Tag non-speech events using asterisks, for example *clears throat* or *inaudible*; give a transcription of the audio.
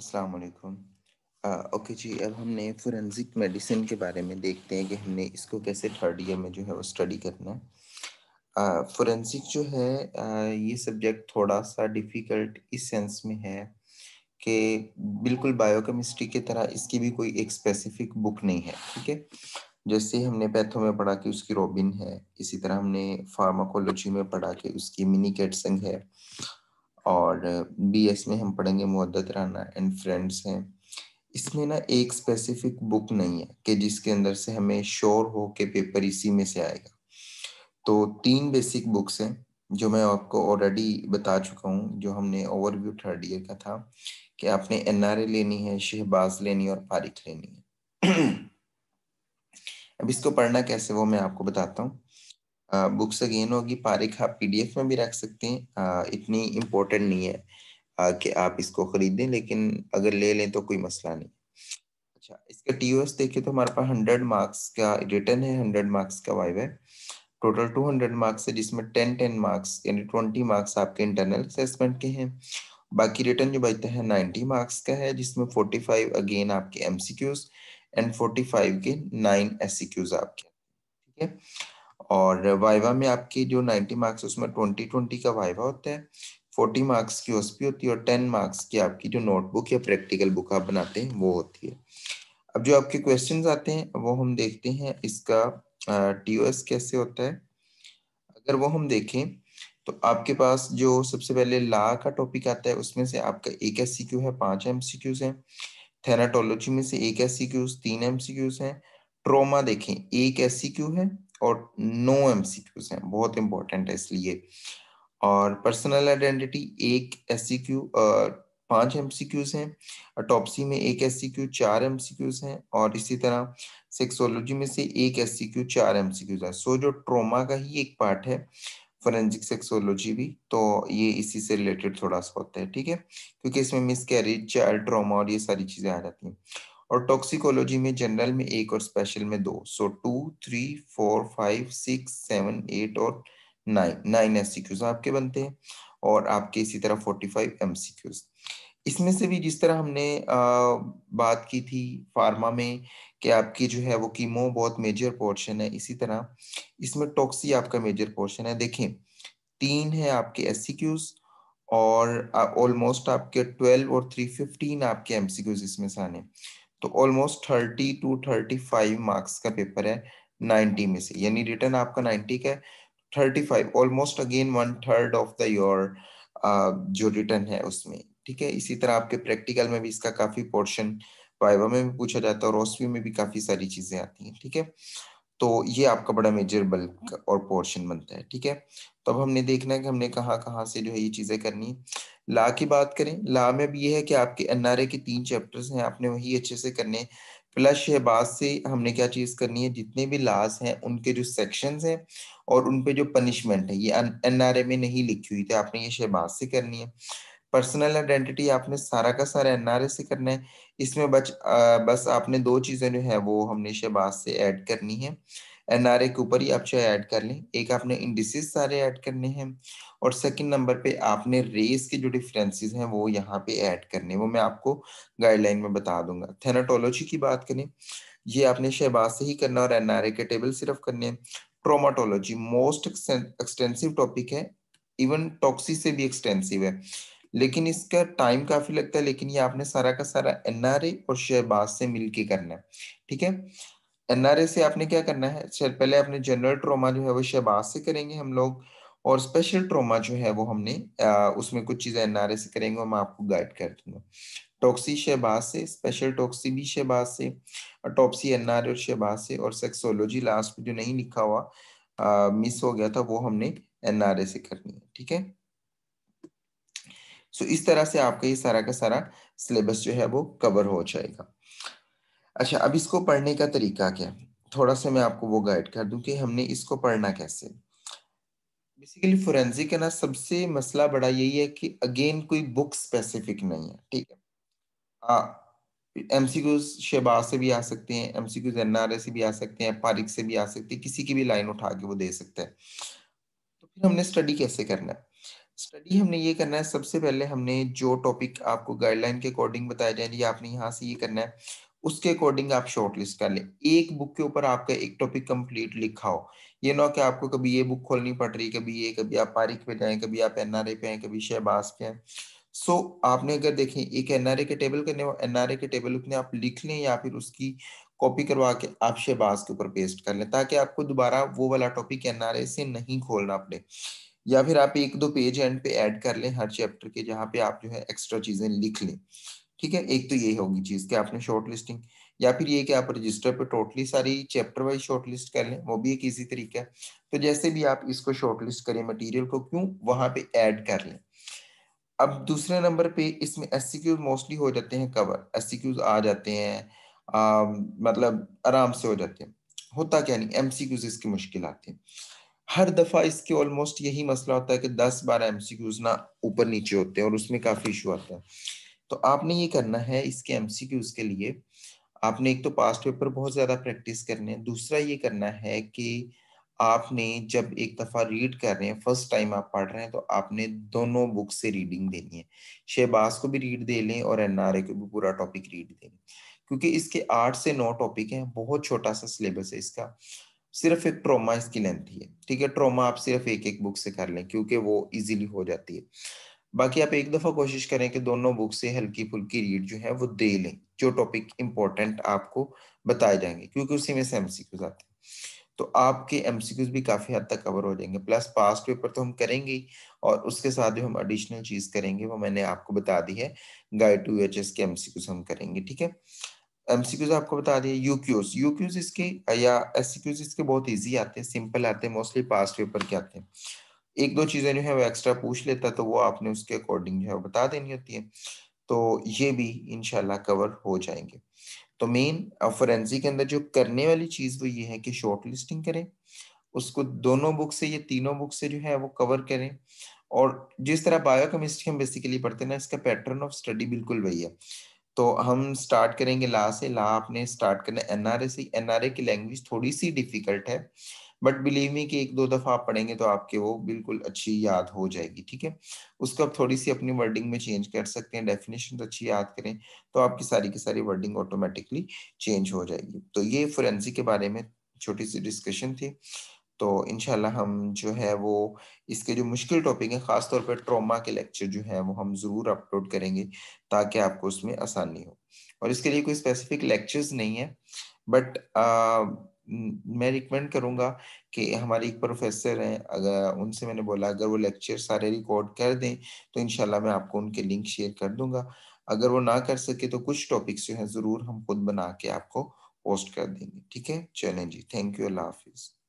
अस्सलाम वालेकुम ओके जी अब हमने फोरेंसिक मेडिसिन के बारे में देखते हैं कि हमने इसको कैसे थर्ड ईयर में जो है वो स्टडी करना है फोरेंसिक जो है आ, ये सब्जेक्ट थोड़ा सा डिफ़िकल्ट इस सेंस में है कि बिल्कुल बायोकेमिस्ट्री की तरह इसकी भी कोई एक स्पेसिफिक बुक नहीं है ठीक है जैसे हमने पैथो में पढ़ा कि उसकी रोबिन है इसी तरह हमने फार्माकोलॉजी में पढ़ा कि उसकी मिनी कैटसंग है और बीएस में हम पढ़ेंगे मुद्दत राना एंड फ्रेंड्स हैं इसमें ना एक स्पेसिफिक बुक नहीं है कि जिसके अंदर से हमें श्योर हो के पेपर इसी में से आएगा तो तीन बेसिक बुक्स हैं जो मैं आपको ऑलरेडी बता चुका हूँ जो हमने ओवरव्यू थर्ड ईयर का था कि आपने एन लेनी है शहबाज लेनी और फारिक लेनी है *clears throat* अब इसको पढ़ना कैसे वो मैं आपको बताता हूँ बुक्स अगेन होगी पारिक आप पीडीएफ में भी रख सकते हैं इतनी इम्पोर्टेंट नहीं है कि आप इसको खरीदें लेकिन अगर ले लें तो कोई मसला नहीं अच्छा इसका टी देखिए तो हमारे पास हंड्रेड मार्क्स का रिटर्न है हंड्रेड मार्क्स का वाइव है टोटल टू हंड्रेड मार्क्स है जिसमें टेन टेन मार्क्स यानी ट्वेंटी मार्क्स आपके इंटरनल असेसमेंट के हैं बाकी रिटर्न जो बचता है नाइन्टी मार्क्स का है जिसमें फोर्टी फाइव अगेन आपके एम एंड फोर्टी फाइव के नाइन एस आपके ठीक है और वाइवा में आपकी जो 90 मार्क्स उसमें 20 20 का वाइवा होता है 40 मार्क्स की ओसपी होती है और 10 मार्क्स की आपकी जो नोटबुक या प्रैक्टिकल बुक आप बनाते हैं वो होती है अब जो आपके क्वेश्चंस आते हैं वो हम देखते हैं इसका टीओएस कैसे होता है अगर वो हम देखें तो आपके पास जो सबसे पहले ला का टॉपिक आता है उसमें से आपका एक एस है पांच एम है थेनाटोलॉजी में से एक एस तीन एम हैं ट्रोमा देखें एक एस है और नो एमसीक्यूज हैं बहुत इंपॉर्टेंट है इसलिए और पर्सनल आइडेंटिटी एक एस सी क्यू पांच एमसीक्यूज हैं टॉपसी में एक क्यू चार एमसीक्यूज हैं और इसी तरह सेक्सोलॉजी में से एक एस सी क्यू चार एमसीक्यूज है सो जो ट्रोमा का ही एक पार्ट है फोरेंसिक सेक्सोलॉजी भी तो ये इसी से रिलेटेड थोड़ा सा होता है ठीक है क्योंकि इसमें मिस कैरेज चाइल्ड ट्रोमा और ये सारी चीजें आ जाती हैं और टॉक्सिकोलॉजी में जनरल में एक और स्पेशल में दो so two three four five six seven eight और नाइन नाइन एमसीक्यूज आपके बनते हैं और आपके इसी तरह फोर्टी फाइव एम इसमें से भी जिस तरह हमने आ, बात की थी फार्मा में कि आपकी जो है वो कीमो बहुत मेजर पोर्शन है इसी तरह इसमें टॉक्सी आपका मेजर पोर्शन है देखें तीन है आपके एस और ऑलमोस्ट आपके ट्वेल्व और थ्री फिफ्टीन आपके एम इसमें से आने तो almost thirty two thirty five marks का पेपर है नाइन्टी में से यानी रिटर्न आपका नाइन्टी का है thirty five almost again one third of the your जो रिटर्न है उसमें ठीक है इसी तरह आपके प्रैक्टिकल में भी इसका काफी पोर्शन वाइवा में भी पूछा जाता है और ओसवी में भी काफी सारी चीजें आती हैं ठीक है तो ये आपका बड़ा मेजर बल्क और पोर्शन बनता है ठीक है तो अब हमने देखना है कि हमने कहाँ कहाँ से जो है ये चीजें करनी है ला की बात करें ला में भी ये है कि आपके एनआरए के तीन चैप्टर्स हैं आपने वही अच्छे से करने प्लस शहबाज से हमने क्या चीज करनी है जितने भी लाज हैं उनके जो सेक्शन हैं और उन पे जो पनिशमेंट है ये एनआरए में नहीं लिखी हुई थी आपने ये शहबाज से करनी है पर्सनल आइडेंटिटी आपने सारा का सारा एनआरए से करना है इसमें बच आ, बस आपने दो चीज़ें जो है वो हमने शहबाज से ऐड करनी है एनआरए के ऊपर ही आप चाहे ऐड कर लें एक आपने इंडिसेस सारे ऐड करने हैं और सेकंड नंबर पे आपने रेस के जो डिफरेंसेस हैं वो यहाँ पे ऐड करने वो मैं आपको गाइडलाइन में बता दूंगा थेनाटोलॉजी की बात करें ये आपने शहबाज से ही करना और एनआरए के टेबल सिर्फ करने हैं ट्रोमाटोलॉजी मोस्ट एक्सटेंसिव टॉपिक है इवन टॉक्सी से भी एक्सटेंसिव है लेकिन इसका टाइम काफी लगता है लेकिन ये आपने सारा का सारा एनआरए और शहबाज से मिलके करना है ठीक है एनआरए से आपने क्या करना है पहले आपने जनरल ट्रोमा जो है वो शहबाज से करेंगे हम लोग और स्पेशल ट्रोमा जो है वो हमने आ, उसमें कुछ चीजें एनआरए से करेंगे और मैं आपको गाइड कर दूंगा टॉक्सी शहबाज से स्पेशल टॉक्सी भी शहबाज से टॉपसी एनआरए और शहबाज से और सेक्सोलॉजी लास्ट में जो नहीं लिखा हुआ आ, मिस हो गया था वो हमने एनआरए से करनी है ठीक है सो इस तरह से आपका ये सारा का सारा सिलेबस जो है वो कवर हो जाएगा अच्छा अब इसको पढ़ने का तरीका क्या है थोड़ा सा मैं आपको वो गाइड कर दूं कि हमने इसको पढ़ना कैसे बेसिकली फोरेंसिक है ना सबसे मसला बड़ा यही है कि अगेन कोई बुक स्पेसिफिक नहीं है ठीक है एम सी शहबाज से भी आ सकते हैं M C Qs N R से भी आ सकते हैं पारिक से भी आ सकते हैं किसी की भी लाइन उठा के वो दे सकते हैं तो फिर हमने स्टडी कैसे करना है स्टडी हमने ये करना है सबसे पहले हमने जो टॉपिक आपको गाइडलाइन के अकॉर्डिंग बताया जाए या आपने यहाँ से ये करना है उसके अकॉर्डिंग आप शॉर्ट लिस्ट कर ले एक बुक के ऊपर आपका एक टॉपिक कंप्लीट लिखा हो ये ना कि आपको कभी ये बुक खोलनी पड़ रही कभी ये कभी आप पारिक पे जाए कभी आप एनआरए पे हैं कभी शहबाज पे हैं सो so, आपने अगर देखें एक एनआरए के टेबल करने एनआरए के टेबल उतने आप लिख लें या फिर उसकी कॉपी करवा के आप शहबाज के ऊपर पेस्ट कर लें ताकि आपको दोबारा वो वाला टॉपिक एनआरए से नहीं खोलना पड़े या फिर आप एक दो पेज एंड पे ऐड कर लें हर चैप्टर के जहाँ पे आप जो है एक्स्ट्रा चीजें लिख लें ठीक है एक तो ये होगी चीज कि आपने शॉर्ट लिस्टिंग या फिर ये कि आप रजिस्टर पे टोटली सारी चैप्टर वाइज शॉर्ट लिस्ट कर लें वो भी एक इजी तरीका है तो जैसे भी आप इसको शॉर्ट लिस्ट करें मटीरियल को क्यों वहां पे ऐड कर लें अब दूसरे नंबर पे इसमें एस मोस्टली हो जाते हैं कवर एस आ जाते हैं आ, मतलब आराम से हो जाते हैं होता क्या नहीं एम इसकी मुश्किल आती है हर दफा इसके ऑलमोस्ट यही मसला होता है कि 10-12 एमसीक्यूज ना ऊपर नीचे होते हैं और उसमें काफी इशू आता है तो आपने ये करना है इसके एमसीक्यूज के लिए आपने एक तो पास्ट पेपर बहुत ज्यादा प्रैक्टिस करने है दूसरा ये करना है कि आपने जब एक दफा रीड कर रहे हैं फर्स्ट टाइम आप पढ़ रहे हैं तो आपने दोनों बुक से रीडिंग देनी है शहबाज को भी रीड दे लें और ए को भी पूरा टॉपिक रीड दे क्योंकि इसके आठ से नौ टॉपिक हैं बहुत छोटा सा सिलेबस है इसका सिर्फ एक ट्रोमा इसकी लेंथ ही है ठीक है ट्रोमा आप सिर्फ एक एक बुक से कर लें क्योंकि वो इजीली हो जाती है बाकी आप एक दफा कोशिश करें कि दोनों बुक से हल्की फुल्की रीड जो है वो दे लें जो टॉपिक इंपॉर्टेंट आपको बताए जाएंगे क्योंकि उसी में से एमसीक्यूज आते हैं तो आपके एमसीक्यूज भी काफी हद तक कवर हो जाएंगे प्लस पास्ट पेपर तो हम करेंगे और उसके साथ जो हम एडिशनल चीज करेंगे वो मैंने आपको बता दी है guide to H K MCQs हम करेंगे ठीक है एमसीक्यूज आपको बता दिए यूक्यूज यूक्यूज इसके या एससीक्यूज इसके बहुत इजी आते हैं सिंपल आते हैं मोस्टली पास्ट पेपर के आते हैं एक दो चीजें जो है वो एक्स्ट्रा पूछ लेता तो वो आपने उसके अकॉर्डिंग जो है बता देनी होती है तो ये भी इनशाला कवर हो जाएंगे तो मेन फोरेंसिक के अंदर जो करने वाली चीज वो ये है कि शॉर्ट लिस्टिंग करें उसको दोनों बुक से ये तीनों बुक से जो है वो कवर करें और जिस तरह बायोकेमिस्ट्री हम बेसिकली पढ़ते हैं ना इसका पैटर्न ऑफ स्टडी बिल्कुल वही है तो हम स्टार्ट करेंगे ला से ला आपने स्टार्ट करना एनआरए से एनआरए की लैंग्वेज थोड़ी सी डिफिकल्ट है बट बिलीव मी कि एक दो दफा आप पढ़ेंगे तो आपके वो बिल्कुल अच्छी याद हो जाएगी ठीक है उसको आप थोड़ी सी अपनी वर्डिंग में चेंज कर सकते हैं डेफिनेशन तो अच्छी याद करें तो आपकी सारी की सारी वर्डिंग ऑटोमेटिकली चेंज हो जाएगी तो ये फोरेंसिक के बारे में छोटी सी डिस्कशन थी तो इनशाला हम जो है वो इसके जो मुश्किल टॉपिक है खासतौर पर ट्रोमा के लेक्चर जो है वो हम ज़रूर अपलोड करेंगे ताकि आपको उसमें आसानी हो और इसके लिए कोई स्पेसिफिक लेक्चर्स नहीं है बट मैं रिकमेंड करूँगा कि हमारे एक प्रोफेसर हैं अगर उनसे मैंने बोला अगर वो लेक्चर सारे रिकॉर्ड कर दें तो इनशाला मैं आपको उनके लिंक शेयर कर दूंगा अगर वो ना कर सके तो कुछ टॉपिक्स जो हैं ज़रूर हम खुद बना के आपको पोस्ट कर देंगे ठीक है चलें जी थैंक यू अल्लाह हाफिज़